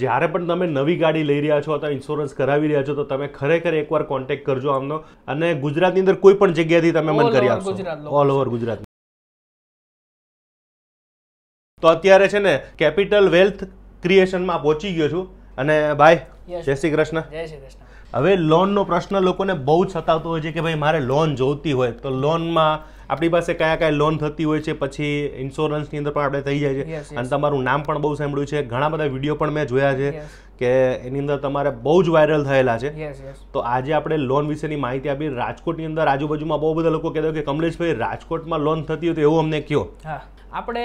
જ્યારે પણ તમે નવી ગાડી લઈ રહ્યા છો અથવા ઇન્સ્યોરન્સ કરાવી રહ્યા છો તો તમે ખરેખર એકવાર કોન્ટેક્ટ કરજો આમનો અને ગુજરાતની અંદર કોઈ પણ જગ્યાથી તમે મન કરી આપશો ઓલ ઓવર ગુજરાત તો અત્યારે છે ને કેપિટલ વેલ્થ ક્રિએશનમાં પહોંચી ગયો છું અને ભાઈ જય શ્રી કૃષ્ણ જય શ્રી કૃષ્ણ હવે લોનનો પ્રશ્ન લોકોને બહુ જ સતાવતો હોય છે કે ભાઈ મારે લોન જોઈતી હોય તો લોનમાં આપણી પાસે કયા કયા લોન થતી હોય છે પછી ઇન્સ્યોરન્સની અંદર પણ આપણે થઈ જાય છે અને તમારું નામ પણ બહુ સાંભળ્યું છે ઘણા બધા વિડીયો પણ મેં જોયા છે કે એની અંદર તમારે બહુ જ વાયરલ થયેલા છે તો આજે આપણે લોન વિશેની માહિતી આપી રાજકોટની અંદર આજુબાજુમાં બહુ બધા લોકો કહેતા કે કમલેશભાઈ રાજકોટમાં લોન થતી હતી એવું અમને કહો આપણે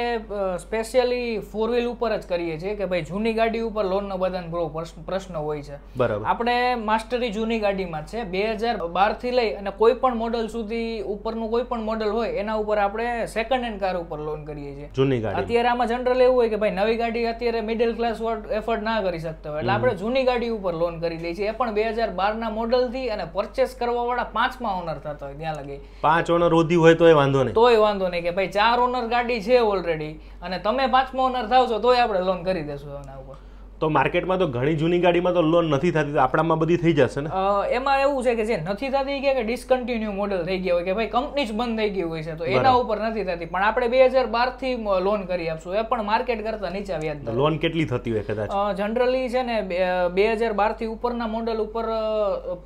સ્પેશિયલી ફોર વ્હીલ ઉપર જ કરીએ છીએ કે ભાઈ જૂની ગાડી ઉપર લોનનો બધા બહુ પ્રશ્ન હોય છે બરાબર આપણે માસ્ટરી જૂની ગાડીમાં છે બે હજાર બારથી લઈ અને કોઈ પણ મોડલ સુધી ઉપરનું કોઈ પણ મોડલ હોય એના ઉપર આપણે સેકન્ડ હેન્ડ કાર ઉપર લોન કરીએ છીએ જૂની ગાડી અત્યારે આમાં જનરલ એવું હોય કે ભાઈ નવી ગાડી અત્યારે મિડલ ક્લાસ એફર્ડ ના કરી શકતા હોય એટલે આપણે જૂની ગાડી ઉપર લોન કરી દઈએ છીએ એ પણ બે હજાર બાર ના મોડલ થી અને પરચેસ કરવા વાળા પાંચમા ઓનર થતા હોય ત્યાં લગી પાંચ ઓનર રોધી હોય તોય વાંધો નહીં તોય વાંધો નહીં કે ભાઈ ચાર ઓનર ગાડી છે ઓલરેડી અને તમે પાંચમા ઓનર થાવ છો તોય આપણે લોન કરી દેશું એના ઉપર તો માર્કેટમાં તો ઘણી જૂની ગાડીમાં તો લોન નથી થતી તો આપણામાં બધી થઈ જશે ને એમાં એવું છે કે જે નથી થતી કે ડિસકન્ટિન્યુ મોડલ થઈ ગયા હોય કે ભાઈ કંપની જ બંધ થઈ ગઈ હોય છે તો એના ઉપર નથી થતી પણ આપણે બે હજાર બાર થી લોન કરી આપશું એ પણ માર્કેટ કરતા નીચે વ્યાજ લોન કેટલી થતી હોય કદાચ જનરલી છે ને બે હજાર બાર થી ઉપરના મોડલ ઉપર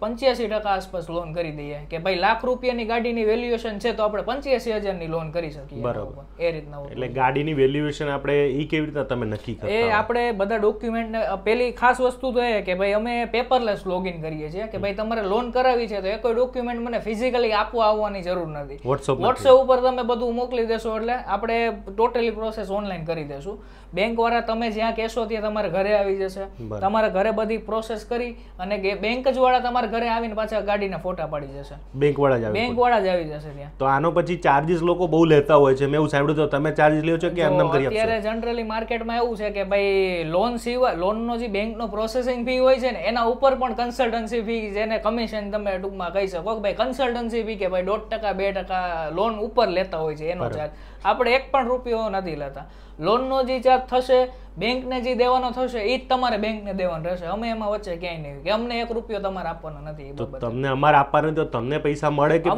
પંચ્યાસી ટકા આસપાસ લોન કરી દઈએ કે ભાઈ લાખ રૂપિયાની ગાડીની વેલ્યુએશન છે તો આપણે પંચ્યાસી હજારની લોન કરી શકીએ બરાબર એ રીતના એટલે ગાડીની વેલ્યુએશન આપણે એ કેવી રીતે તમે નક્કી કરો એ આપણે બધા ડોક્યુમેન્ટ ગવર્મેન્ટને પહેલી ખાસ વસ્તુ તો એ કે ભાઈ અમે પેપરલેસ લોગિન કરીએ છીએ કે ભાઈ તમારે લોન કરાવી છે તો એ કોઈ ડોક્યુમેન્ટ મને ફિઝિકલી આપવા આવવાની જરૂર નથી વોટ્સએપ ઉપર તમે બધું મોકલી દેશો એટલે આપણે ટોટલી પ્રોસેસ ઓનલાઈન કરી દેશું બેંક વાળા તમે જ્યાં કહેશો ત્યાં તમારે ઘરે આવી જશે તમારા ઘરે બધી પ્રોસેસ કરી અને બેંક જ વાળા તમારે ઘરે આવીને પાછા ગાડીને ફોટા પાડી જશે બેંક વાળા આવે બેંકવાળા જ આવી જશે ત્યાં તો આનો પછી ચાર્જિસ લોકો બહુ લેતા હોય છે મેં એવું સાંભળ્યું તો તમે ચાર્જિસ લ્યો છો કે એમને અત્યારે જનરલી માર્કેટમાં એવું છે કે ભાઈ લોન સિવાય લોનનો જે બેંકનો પ્રોસેસિંગ ફી હોય છે ને એના ઉપર પણ કન્સલ્ટન્સી ફી જેને કમિશન તમે ટૂંકમાં કહી શકો કે ભાઈ કન્સલ્ટન્સી ફી કે ભાઈ દોઢ ટકા બે ટકા લોન ઉપર લેતા હોય છે એનો ચાર્જ આપણે એક પણ રૂપિયો નથી લેતા લોનનો જે ચાર્જ થશે બેંકને જે દેવાનો થશે એ જ તમારે બેંકને દેવાનો રહેશે અમે એમાં વચ્ચે ક્યાંય નહીં કે અમને એક રૂપિયો તમારે આપવાનો નથી તમને અમારે આપવાનો તો તમને પૈસા મળે કે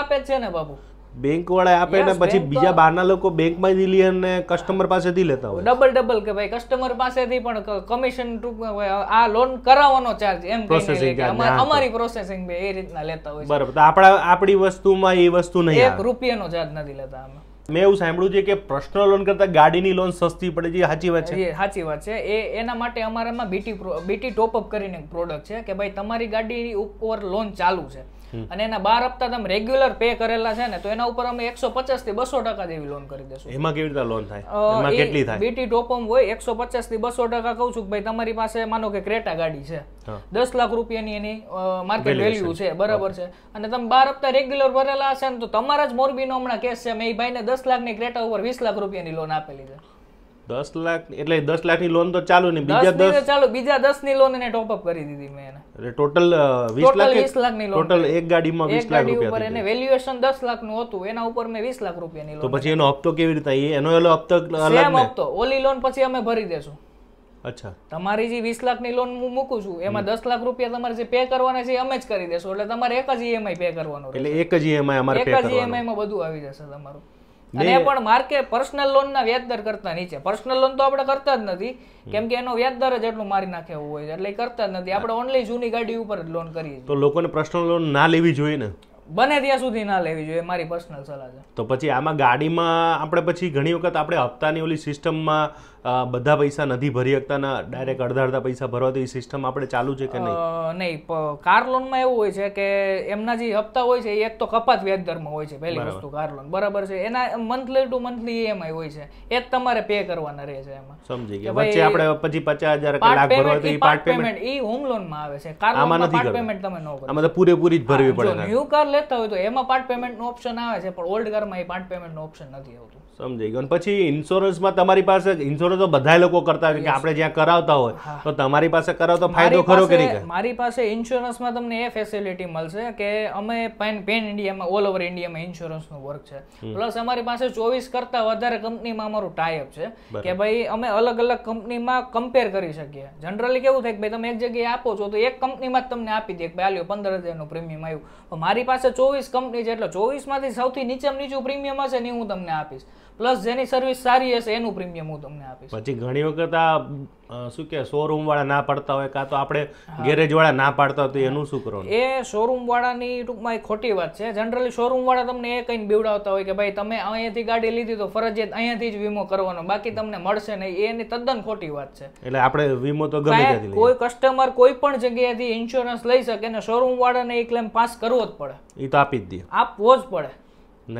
આપે છે ને બાપુ બેંક વાળા આપે ને પછી બીજા બહારના લોકો બેંકમાંથી લઈ અને કસ્ટમર પાસેથી લેતા હોય ડબલ ડબલ કે ભાઈ કસ્ટમર પાસેથી પણ કમિશન આ લોન કરાવવાનો ચાર્જ એમ પ્રોસેસિંગ અમારી પ્રોસેસિંગ બે એ રીતના લેતા હોય બરાબર તો આપણા આપણી વસ્તુમાં એ વસ્તુ નહીં એક રૂપિયાનો ચાર્જ નથી લેતા અમે મેં એવું સાંભળ્યું છે કે પર્સનલ લોન કરતા ગાડીની લોન સસ્તી પડે છે સાચી વાત છે સાચી વાત છે એ એના માટે અમારામાં બીટી બીટી ટોપ અપ કરીને પ્રોડક્ટ છે કે ભાઈ તમારી ગાડી ઉપર લોન ચાલુ છે અને એના બાર હપ્તા તમે રેગ્યુલર પે કરેલા છે ને તો એના ઉપર અમે એકસો પચાસ થી બસો ટકા જેવી લોન કરી દેશું એમાં કેવી રીતે લોન થાય કેટલી થાય બીટી ટોપમ હોય એકસો પચાસ થી બસો ટકા કહું છું ભાઈ તમારી પાસે માનો કે ક્રેટા ગાડી છે દસ લાખ રૂપિયાની એની માર્કેટ વેલ્યુ છે બરાબર છે અને તમે બાર હપ્તા રેગ્યુલર ભરેલા હશે ને તો તમારા જ મોરબીનો હમણાં કેસ છે મેં ભાઈને દસ લાખની ક્રેટા ઉપર વીસ લાખ રૂપિયાની લોન આપેલી છે દસ લાખ એટલે દસ લાખની લોન તો ચાલુ ને બીજા દસ ચાલુ બીજા દસ ની લોન એને ટોપ અપ કરી દીધી મેં એને ટોટલ વીસ લાખ વીસ લાખ ની ટોટલ એક ગાડીમાં વીસ લાખ રૂપિયા એને વેલ્યુએશન દસ લાખ નું હતું એના ઉપર મેં વીસ લાખ રૂપિયાની લોન તો પછી એનો હપ્તો કેવી રીતે એનો એલો હપ્તો અલગ હપ્તો ઓલી લોન પછી અમે ભરી દેશું અચ્છા તમારી જે વીસ લાખની લોન હું મૂકું છું એમાં દસ લાખ રૂપિયા તમારે જે પે કરવાના છે અમે જ કરી દેશું એટલે તમારે એક જ ઈએમઆઈ પે કરવાનો એટલે એક જ ઈએમઆઈ અમારે એક જ ઈએમઆઈ માં બધું આવી જશે તમારું અને પણ માર્કે પર્સનલ લોનના વ્યાજ દર કરતા નીચે પર્સનલ લોન તો આપણે કરતા જ નથી કેમ કે એનો વ્યાજ દર જ એટલું મારી નાખે એવું હોય એટલે કરતા જ નથી આપણે ઓનલી જૂની ગાડી ઉપર જ લોન કરીએ તો લોકોને પર્સનલ લોન ના લેવી જોઈએ ને બને ત્યાં સુધી ના લેવી જોઈએ મારી પર્સનલ સલાહ છે તો પછી આમાં ગાડીમાં આપણે પછી ઘણી વખત આપણે હપ્તાની ઓલી સિસ્ટમમાં બધા પૈસા નથી ભરી શકતા ના ડાયરેક્ટ અડધા અડધા પૈસા ભરવા તો એ સિસ્ટમ આપણે ચાલુ છે કે નહીં નહીં કાર લોનમાં એવું હોય છે કે એમના જે હપ્તા હોય છે એ એક તો કપાત વ્યાજ દરમાં હોય છે પહેલી વસ્તુ કાર લોન બરાબર છે એના મંથલી ટુ મંથલી ઈએમઆઈ હોય છે એ જ તમારે પે કરવાના રહે છે એમાં સમજી ગયા વચ્ચે આપણે પછી પચાસ હજાર લાખ ભરવા તો એ પાર્ટ પેમેન્ટ એ હોમ લોનમાં આવે છે કાર આમાં પાર્ટ પેમેન્ટ તમે ન કરો આમાં તો પૂરેપૂરી જ ભરવી પડે ન્યુ કાર લેતા હોય તો એમાં પાર્ટ પેમેન્ટનો ઓપ્શન આવે છે પણ ઓલ્ડ કારમાં એ પાર્ટ પેમેન્ટનો ઓપ્શન નથી આવતો સમજી ગયો પછી ઇન્સ્યોરન્સમાં તમારી પાસે ઇન્સ્યોરન્સ કરો તો બધા લોકો કરતા હોય કે આપણે જ્યાં કરાવતા હોય તો તમારી પાસે કરાવ ફાયદો ખરો કે નહીં મારી પાસે ઇન્સ્યોરન્સમાં તમને એ ફેસિલિટી મળશે કે અમે પેન પેન ઇન્ડિયામાં ઓલ ઓવર ઇન્ડિયામાં ઇન્સ્યોરન્સનું વર્ક છે પ્લસ અમારી પાસે ચોવીસ કરતા વધારે કંપનીમાં અમારું ટાઈપ છે કે ભાઈ અમે અલગ અલગ કંપનીમાં કમ્પેર કરી શકીએ જનરલી કેવું થાય કે ભાઈ તમે એક જગ્યાએ આપો છો તો એક કંપનીમાં જ તમને આપી દે કે ભાઈ આલ્યો પંદર હજારનું પ્રીમિયમ આવ્યું મારી પાસે ચોવીસ કંપની છે એટલે ચોવીસમાંથી સૌથી નીચે નીચું પ્રીમિયમ હશે ને હું તમને આપીશ પ્લસ જેની સર્વિસ સારી હશે એનું પ્રીમિયમ હું તમને આપીશ આપીશ પછી ઘણી વખત આ શું કે શોરૂમ વાળા ના પાડતા હોય કાં તો આપણે ગેરેજ વાળા ના પાડતા હોય તો એનું શું કરવાનું એ શોરૂમ વાળાની ટૂંકમાં એ ખોટી વાત છે જનરલી શોરૂમ વાળા તમને એ કઈ બીવડાવતા હોય કે ભાઈ તમે અહીંયાથી ગાડી લીધી તો ફરજિયાત અહીંયાથી જ વીમો કરવાનો બાકી તમને મળશે નહીં એની તદ્દન ખોટી વાત છે એટલે આપણે વીમો તો ગમે કોઈ કસ્ટમર કોઈ પણ જગ્યાએથી ઇન્સ્યોરન્સ લઈ શકે ને શોરૂમ વાળાને એ ક્લેમ પાસ કરવો જ પડે એ તો આપી જ દે આપવો જ પડે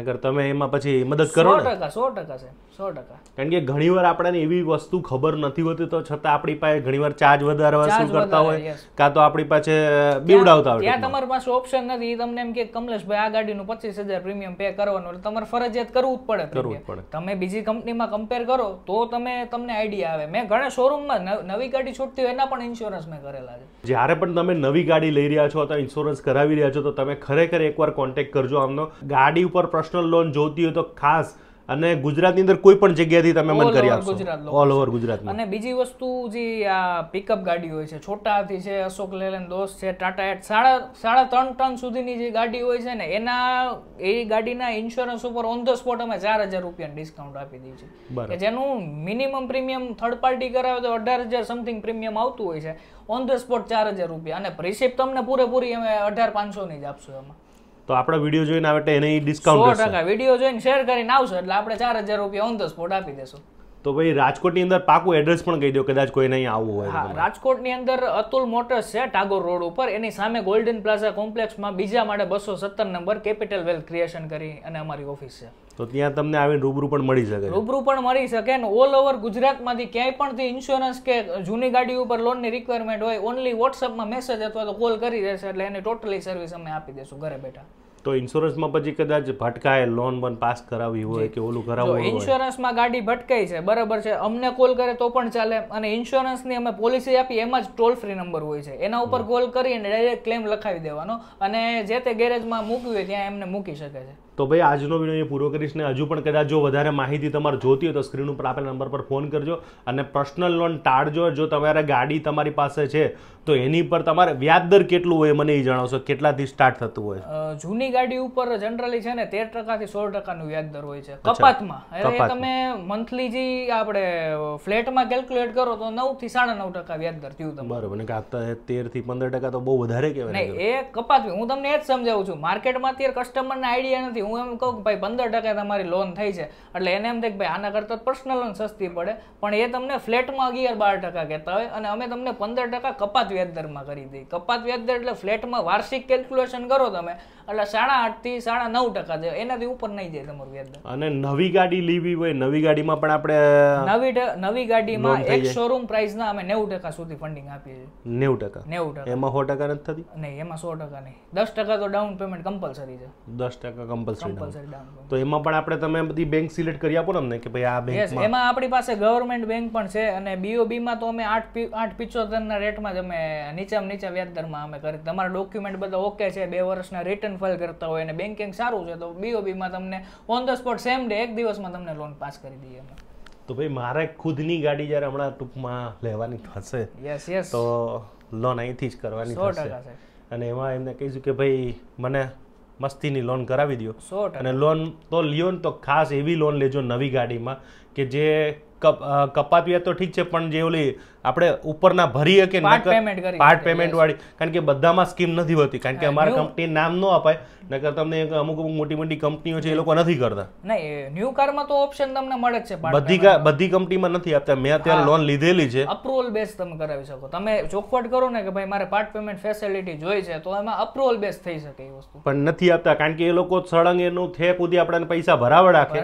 નગર તમે એમાં પછી મદદ કરો સો ટકા સો ટકા સાહેબ સો ટકા કારણ કે ઘણીવાર આપણને એવી વસ્તુ ખબર નથી હોતી તો છતાં આપણી પાસે ઘણી વાર ચાર્જ વધારવા શું કરતા હોય કાં તો આપણી પાસે બીવડાવતા હોય ત્યાં તમારી પાસે ઓપ્શન નથી તમને એમ કે કમલેશભાઈ આ ગાડીનું પચીસ હજાર પ્રીમિયમ પે કરવાનું એટલે તમારે ફરજિયાત કરવું જ પડે કરવું પડે તમે બીજી કંપનીમાં કમ્પેર કરો તો તમે તમને આઈડિયા આવે મેં ઘણા શોરૂમમાં નવી ગાડી છૂટતી હોય એના પણ ઇન્સ્યોરન્સ મેં કરેલા છે જ્યારે પણ તમે નવી ગાડી લઈ રહ્યા છો અથવા ઇન્સ્યોરન્સ કરાવી રહ્યા છો તો તમે ખરેખર એકવાર કોન્ટેક્ટ કરજો આમનો ગાડી ઉપર પર્સનલ લોન જોતી હોય તો ખાસ અને ગુજરાતની અંદર કોઈ પણ જગ્યાથી તમે મન કરી આપશો ઓલ ઓવર ગુજરાત અને બીજી વસ્તુ જે આ પિકઅપ ગાડી હોય છે છોટાથી છે અશોક લેલેન દોસ્ત છે ટાટા એટ સાડા સાડા ત્રણ ટન સુધીની જે ગાડી હોય છે ને એના એ ગાડીના ઇન્સ્યોરન્સ ઉપર ઓન ધ સ્પોટ અમે ચાર હજાર રૂપિયા ડિસ્કાઉન્ટ આપી દઈએ છીએ જેનું મિનિમમ પ્રીમિયમ થર્ડ પાર્ટી કરાવે તો અઢાર હજાર સમથિંગ પ્રીમિયમ આવતું હોય છે ઓન ધ સ્પોટ ચાર હજાર રૂપિયા અને પ્રિસિપ તમને પૂરેપૂરી અમે અઢાર પાંચસોની જ આપશું એમાં તો આપણો વિડીયો જોઈને આવે એને ડિસ્કાઉન્ટ સો ટકા વિડીયો જોઈને શેર કરીને આવશો એટલે આપણે ચાર હજાર રૂપિયા ઓન ધ સ્પોટ આપી દેશું તો ભાઈ રાજકોટની અંદર પાકું એડ્રેસ પણ કહી દો કદાચ કોઈ નહીં આવવું હોય હા રાજકોટની અંદર અતુલ મોટર્સ છે ટાગોર રોડ ઉપર એની સામે ગોલ્ડન પ્લાઝા કોમ્પ્લેક્સમાં બીજા માટે બસો સત્તર નંબર કેપિટલ વેલ્થ ક્રિએશન કરી અને અમારી ઓફિસ છે તો ત્યાં તમને આવીને રૂબરૂ પણ મળી શકે રૂબરૂ પણ મળી શકે અને ઓલ ઓવર ગુજરાતમાંથી ક્યાંય પણ તે ઇન્સ્યોરન્સ કે જૂની ગાડી ઉપર લોનની રિક્વાયરમેન્ટ હોય ઓનલી વોટ્સઅપમાં મેસેજ અથવા તો કોલ કરી દેશે એટલે એને ટોટલી સર્વિસ અમે આપી દઈશું ઘરે બેઠા તો ઇન્સ્યોરન્સમાં પછી કદાચ ભટકાય લોન બન પાસ કરાવી હોય કે ઓલું કરાવવું હોય ઇન્સ્યોરન્સમાં ગાડી ભટકાઈ છે બરાબર છે અમને કોલ કરે તો પણ ચાલે અને ઇન્સ્યોરન્સની અમે પોલિસી આપી એમાં જ ટોલ ફ્રી નંબર હોય છે એના ઉપર કોલ કરીને ડાયરેક્ટ ક્લેમ લખાવી દેવાનો અને જે તે ગેરેજમાં મૂકવી હોય ત્યાં એમને મૂકી શકે છે તો ભાઈ આજનો વિડીયો પૂરો કરીશ ને હજુ પણ કદાચ જો વધારે માહિતી તમારે જોતી હોય તો સ્ક્રીન ઉપર આપેલા નંબર પર ફોન કરજો અને પર્સનલ લોન ટાળજો જો તમારે ગાડી તમારી પાસે છે તો એની પર તમારે વ્યાજ દર કેટલું હોય મને એ જણાવશો કેટલાથી સ્ટાર્ટ થતું હોય જૂની ગાડી ઉપર જનરલી છે ને તેર ટકાથી સોળ ટકાનું વ્યાજ દર હોય છે કપાતમાં એટલે તમે મંથલી જે આપણે ફ્લેટમાં કેલ્ક્યુલેટ કરો તો નવ થી સાડા નવ ટકા વ્યાજ દર થયું તમે બરોબર ને તેર થી પંદર ટકા તો બહુ વધારે કહેવાય એ કપાત હું તમને એ જ સમજાવું છું માર્કેટમાં અત્યારે કસ્ટમરના આઈડિયા નથી નથી હું એમ કહું કે ભાઈ પંદર ટકા તમારી લોન થઈ છે એટલે એને એમ થાય ભાઈ આના કરતાં પર્સનલ લોન સસ્તી પડે પણ એ તમને ફ્લેટમાં અગિયાર બાર ટકા કહેતા હોય અને અમે તમને પંદર ટકા કપાત વ્યાજદરમાં કરી દઈ કપાત વ્યાજદર એટલે ફ્લેટમાં વાર્ષિક કેલ્ક્યુલેશન કરો તમે એટલે સાડા આઠથી સાડા નવ ટકા જાય એનાથી ઉપર નહીં જાય તમારું વ્યાજદર અને નવી ગાડી લેવી હોય નવી ગાડીમાં પણ આપણે નવી નવી ગાડીમાં એક શોરૂમ પ્રાઇસના અમે નેવું ટકા સુધી ફંડિંગ આપીએ છીએ નેવું ટકા નેવું ટકા એમાં સો ટકા નથી થતી નહીં એમાં સો ટકા નહીં દસ ટકા તો ડાઉન પેમેન્ટ કમ્પલસરી છે દસ ટકા કમ્પલસરી કમ્પલસરી ડાઉન તો એમાં પણ આપણે તમે બધી બેંક સિલેક્ટ કરી આપો ને અમને કે ભાઈ આ બેંક એમાં આપણી પાસે ગવર્મેન્ટ બેંક પણ છે અને બીઓબી માં તો અમે આઠ આઠ પિચોતેરના રેટમાં જ અમે નીચામાં નીચા દરમાં અમે કરી તમારા ડોક્યુમેન્ટ બધા ઓકે છે બે વર્ષના રિટર્ન ફાઇલ કરતા હોય અને બેન્કિંગ સારું છે તો બીઓબીમાં તમને on the spot same day એક દિવસમાં તમને લોન પાસ કરી દઈએ અમે તો ભાઈ મારે ખુદની ગાડી જ્યારે હમણાં ટૂંકમાં લેવાની થશે યસ યસ તો લોન અહીંથી જ કરવાની થશે અને એમાં એમને કહીશું કે ભાઈ મને મસ્તીની લોન કરાવી દો અને લોન તો લ્યો ને તો ખાસ એવી લોન લેજો નવી ગાડીમાં કે જે કપાવીએ તો ઠીક છે પણ જે ઓલી આપણે ઉપરના ભરીએ કે પાર્ટ પેમેન્ટ વાળી કારણ કે બધામાં સ્કીમ નથી હોતી કારણ કે અમારા કંપની નામ ન અપાય નકર તમને અમુક અમુક મોટી મોટી કંપનીઓ છે એ લોકો નથી કરતા નહીં કાર માં તો ઓપ્શન તમને મળે જ છે બધી બધી કંપનીમાં નથી આપતા મેં અત્યારે લોન લીધેલી છે અપ્રુવલ બેઝ તમે કરાવી શકો તમે ચોખવટ કરો ને કે ભાઈ મારે પાર્ટ પેમેન્ટ ફેસિલિટી જોઈ છે તો એમાં અપ્રુવલ બેઝ થઈ શકે એ વસ્તુ પણ નથી આપતા કારણ કે એ લોકો સળંગ એનું થેપ સુધી આપણને પૈસા ભરાવા રાખે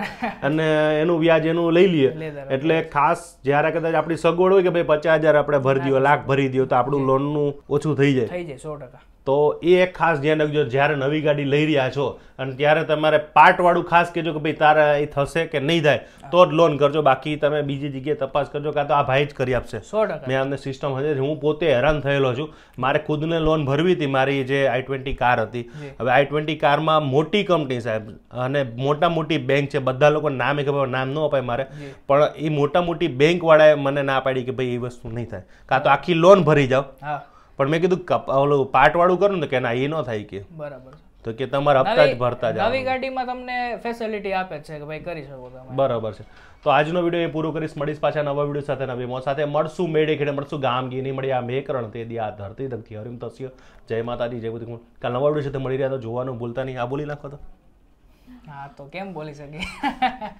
અને એનું વ્યાજ એનું લઈ લઈએ એટલે એટલે ખાસ જ્યારે કદાચ આપણી સગવડ હોય કે ભાઈ પચાસ હજાર આપણે ભરી દો લાખ ભરી દો તો આપણું લોનનું ઓછું થઈ જાય થઈ જાય સો ટકા તો એ એક ખાસ ધ્યાન રાખજો જ્યારે નવી ગાડી લઈ રહ્યા છો અને ત્યારે તમારે પાર્ટવાળું ખાસ કહેજો કે ભાઈ તારે એ થશે કે નહીં થાય તો જ લોન કરજો બાકી તમે બીજી જગ્યાએ તપાસ કરજો કાં તો આ ભાઈ જ કરી આપશે સો મેં અમને સિસ્ટમ હશે હું પોતે હેરાન થયેલો છું મારે ખુદને લોન ભરવી હતી મારી જે આઈ ટ્વેન્ટી કાર હતી હવે આઈ ટ્વેન્ટી કારમાં મોટી કંપની સાહેબ અને મોટા મોટી બેંક છે બધા લોકો નામ એ ખબર નામ ન અપાય મારે પણ એ મોટા મોટી બેંકવાળાએ મને ના પાડી કે ભાઈ એ વસ્તુ નહીં થાય કાં તો આખી લોન ભરી જાઓ પણ મેં કીધું ઓલું પાર્ટવાળું કરો ને કે ના એ ન થાય કે બરાબર તો કે તમારા હપ્તા જ ભરતા જ નવી ગાડીમાં તમને ફેસિલિટી આપે છે કે ભાઈ કરી શકો તમે બરાબર છે તો આજનો વિડીયો એ પૂરો કરીશ મળીશ પાછા નવા વિડીયો સાથે નવી મો સાથે મળશું મેળે ખેડે મળશું ગામ ગીની મળી આ મેકરણ તે દી આ ધરતી ધરતી હરિમ તસ્ય જય માતાજી જય બધી કાલ નવા વિડીયો સાથે મળી રહ્યા તો જોવાનું ભૂલતા નહીં આ બોલી નાખો તો હા તો કેમ બોલી શકે